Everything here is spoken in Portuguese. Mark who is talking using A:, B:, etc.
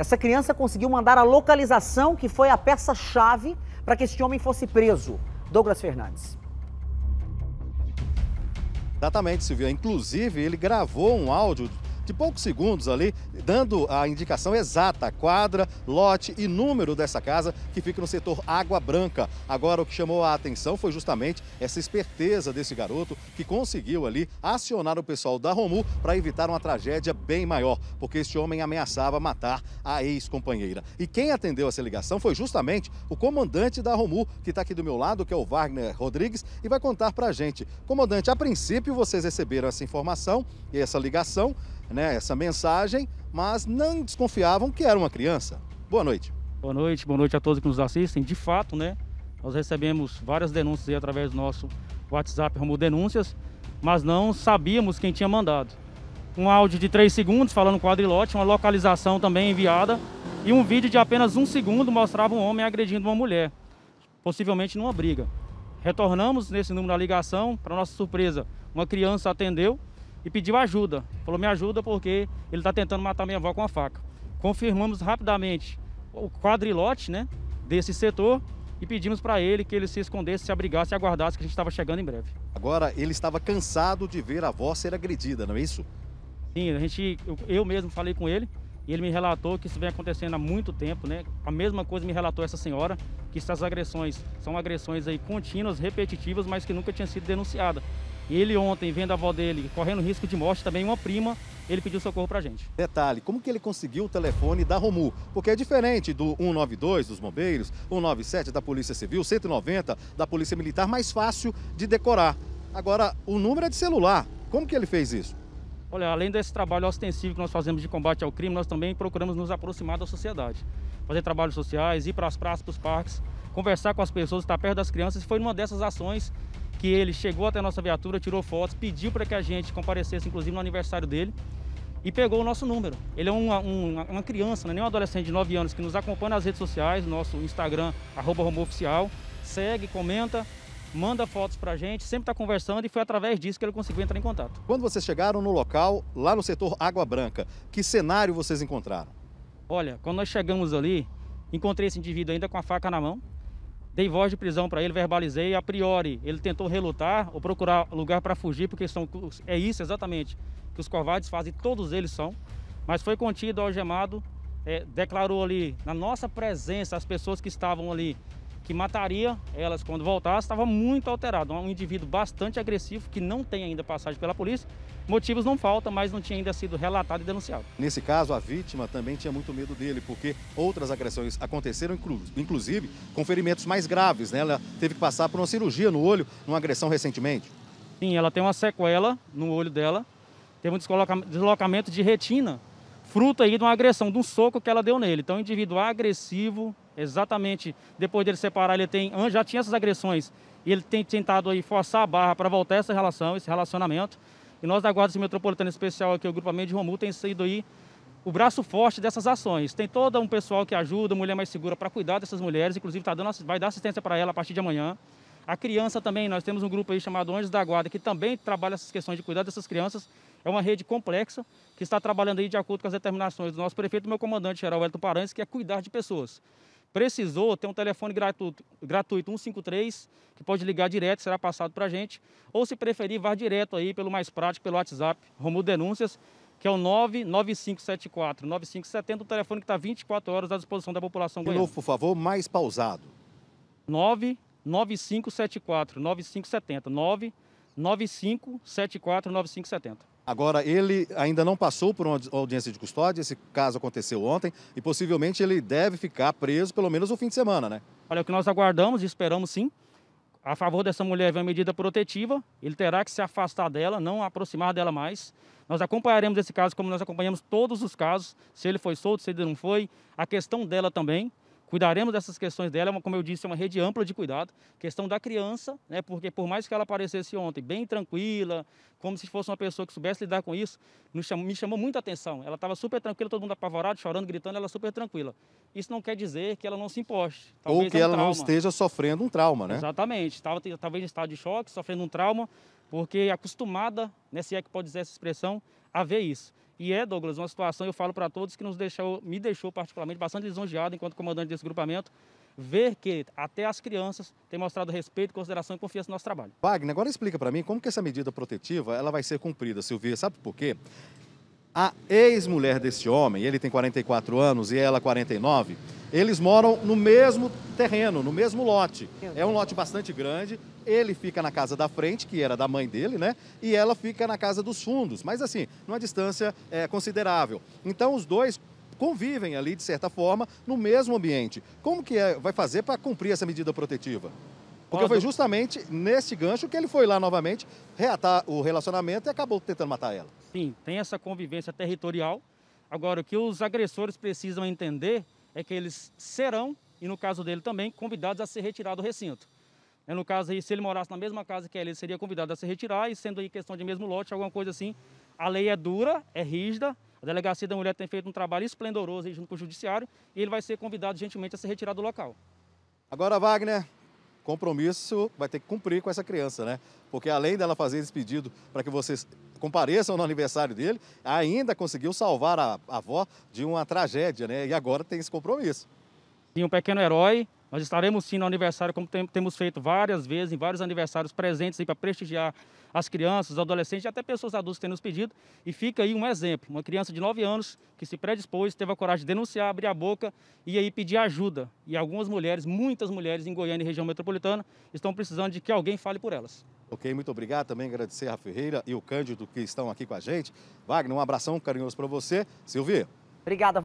A: Essa criança conseguiu mandar a localização que foi a peça-chave para que este homem fosse preso, Douglas Fernandes. Exatamente, Silvia. Inclusive, ele gravou um áudio de poucos segundos ali, dando a indicação exata, quadra, lote e número dessa casa que fica no setor Água Branca. Agora, o que chamou a atenção foi justamente essa esperteza desse garoto que conseguiu ali acionar o pessoal da Romu para evitar uma tragédia bem maior, porque este homem ameaçava matar a ex-companheira. E quem atendeu essa ligação foi justamente o comandante da Romu, que está aqui do meu lado, que é o Wagner Rodrigues, e vai contar para a gente. Comandante, a princípio vocês receberam essa informação e essa ligação né, essa mensagem, mas não desconfiavam
B: que era uma criança. Boa noite. Boa noite, boa noite a todos que nos assistem. De fato, né, nós recebemos várias denúncias aí através do nosso WhatsApp Rumo Denúncias, mas não sabíamos quem tinha mandado. Um áudio de 3 segundos falando quadrilote, uma localização também enviada e um vídeo de apenas um segundo mostrava um homem agredindo uma mulher, possivelmente numa briga. Retornamos nesse número da ligação, para nossa surpresa, uma criança atendeu e pediu ajuda. Falou, me ajuda porque ele está tentando matar minha avó com a faca. Confirmamos rapidamente o quadrilote né, desse setor e pedimos para ele que ele se escondesse, se abrigasse e aguardasse que a gente estava chegando em breve.
A: Agora, ele estava cansado de ver a avó ser agredida, não é isso?
B: Sim, a gente, eu, mesmo falei com ele e ele me relatou que isso vem acontecendo há muito tempo, né? A mesma coisa me relatou essa senhora, que essas agressões são agressões aí contínuas, repetitivas, mas que nunca tinha sido denunciada. E ele ontem, vendo a avó dele correndo risco de morte, também uma prima, ele pediu socorro pra gente.
A: Detalhe, como que ele conseguiu o telefone da Romu? Porque é diferente do 192 dos bombeiros, 197 da Polícia Civil, 190 da Polícia Militar, mais fácil de decorar. Agora, o número é de celular. Como que ele fez isso?
B: Olha, além desse trabalho ostensivo que nós fazemos de combate ao crime, nós também procuramos nos aproximar da sociedade. Fazer trabalhos sociais, ir para as praças, para os parques, conversar com as pessoas, estar perto das crianças. Foi numa dessas ações que ele chegou até a nossa viatura, tirou fotos, pediu para que a gente comparecesse, inclusive no aniversário dele, e pegou o nosso número. Ele é uma, uma, uma criança, não é nem um adolescente de 9 anos, que nos acompanha nas redes sociais, nosso Instagram, arroba Romooficial, segue, comenta, manda fotos para a gente, sempre está conversando e foi através disso que ele conseguiu entrar em contato.
A: Quando vocês chegaram no local, lá no setor Água Branca, que cenário vocês encontraram?
B: Olha, quando nós chegamos ali, encontrei esse indivíduo ainda com a faca na mão, Dei voz de prisão para ele, verbalizei. A priori, ele tentou relutar ou procurar lugar para fugir, porque são, é isso exatamente que os covardes fazem, todos eles são. Mas foi contido, algemado, é, declarou ali, na nossa presença, as pessoas que estavam ali que mataria elas quando voltasse, estava muito alterado. Um indivíduo bastante agressivo, que não tem ainda passagem pela polícia. Motivos não faltam, mas não tinha ainda sido relatado e denunciado.
A: Nesse caso, a vítima também tinha muito medo dele, porque outras agressões aconteceram, inclusive com ferimentos mais graves. Né? Ela teve que passar por uma cirurgia no olho, numa agressão recentemente.
B: Sim, ela tem uma sequela no olho dela, teve um deslocamento de retina, fruto aí de uma agressão, de um soco que ela deu nele. Então, indivíduo agressivo, Exatamente. Depois dele separar, ele tem, já tinha essas agressões e ele tem tentado aí forçar a barra para voltar essa relação, esse relacionamento. E nós da Guarda Metropolitana Especial aqui, o grupamento de Romul, tem sido aí o braço forte dessas ações. Tem todo um pessoal que ajuda, Mulher Mais Segura, para cuidar dessas mulheres, inclusive tá dando, vai dar assistência para ela a partir de amanhã. A criança também, nós temos um grupo aí chamado Anjos da Guarda, que também trabalha essas questões de cuidar dessas crianças. É uma rede complexa que está trabalhando aí de acordo com as determinações do nosso prefeito e do meu comandante geral, Elton Parantes, que é cuidar de pessoas. Precisou, tem um telefone gratuito, gratuito 153, que pode ligar direto, será passado para a gente. Ou se preferir, vá direto aí pelo mais prático, pelo WhatsApp, Romulo Denúncias, que é o 99574 9570, o telefone que está 24 horas à disposição da população goiana. De novo, por
A: favor, mais pausado.
B: 99574 9570, 99574 9570.
A: Agora, ele ainda não passou por uma audiência de custódia, esse caso aconteceu ontem, e possivelmente ele deve ficar preso pelo menos o fim de semana, né?
B: Olha, o que nós aguardamos e esperamos sim. A favor dessa mulher vem uma medida protetiva, ele terá que se afastar dela, não aproximar dela mais. Nós acompanharemos esse caso como nós acompanhamos todos os casos, se ele foi solto, se ele não foi, a questão dela também. Cuidaremos dessas questões dela, como eu disse, é uma rede ampla de cuidado. Questão da criança, né, porque por mais que ela aparecesse ontem bem tranquila, como se fosse uma pessoa que soubesse lidar com isso, chamou, me chamou muita atenção. Ela estava super tranquila, todo mundo apavorado, chorando, gritando, ela super tranquila. Isso não quer dizer que ela não se imposte. Talvez Ou que é um ela trauma. não esteja
A: sofrendo um trauma, né?
B: Exatamente. Estava talvez em estado de choque, sofrendo um trauma, porque é acostumada, né, se é que pode dizer essa expressão, a ver isso. E é, Douglas, uma situação, eu falo para todos, que nos deixou, me deixou particularmente bastante lisonjeado enquanto comandante desse grupamento, ver que até as crianças têm mostrado respeito, consideração e confiança no nosso trabalho.
A: Wagner, agora explica para mim como que essa medida protetiva ela vai ser cumprida, Silvia, sabe por quê? A ex-mulher deste homem, ele tem 44 anos e ela 49 eles moram no mesmo terreno, no mesmo lote. É um lote bastante grande. Ele fica na casa da frente, que era da mãe dele, né? E ela fica na casa dos fundos, mas assim, numa distância é, considerável. Então os dois convivem ali, de certa forma, no mesmo ambiente. Como que é, vai fazer para cumprir essa medida protetiva? Porque foi justamente nesse gancho que ele foi lá novamente reatar o relacionamento e acabou tentando matar ela.
B: Sim, tem essa convivência territorial. Agora, o que os agressores precisam entender é que eles serão, e no caso dele também, convidados a se retirar do recinto. É, no caso aí, se ele morasse na mesma casa que ele, ele seria convidado a se retirar, e sendo aí questão de mesmo lote, alguma coisa assim, a lei é dura, é rígida, a Delegacia da Mulher tem feito um trabalho esplendoroso junto com o Judiciário, e ele vai ser convidado gentilmente a se retirar do local. Agora, Wagner,
A: compromisso vai ter que cumprir com essa criança, né? Porque além dela fazer esse pedido para que vocês compareçam no aniversário dele, ainda conseguiu salvar a, a avó de uma tragédia, né? E
B: agora tem esse compromisso. E um pequeno herói nós estaremos sim no aniversário, como tem, temos feito várias vezes, em vários aniversários presentes para prestigiar as crianças, os adolescentes e até pessoas adultas que têm nos pedido. E fica aí um exemplo: uma criança de 9 anos que se predispôs, teve a coragem de denunciar, abrir a boca e aí pedir ajuda. E algumas mulheres, muitas mulheres em Goiânia e região metropolitana, estão precisando de que alguém fale por elas.
A: Ok, muito obrigado. Também agradecer a Ferreira e o Cândido que estão aqui com a gente. Wagner, um abração carinhoso para você. Silvia. Obrigada.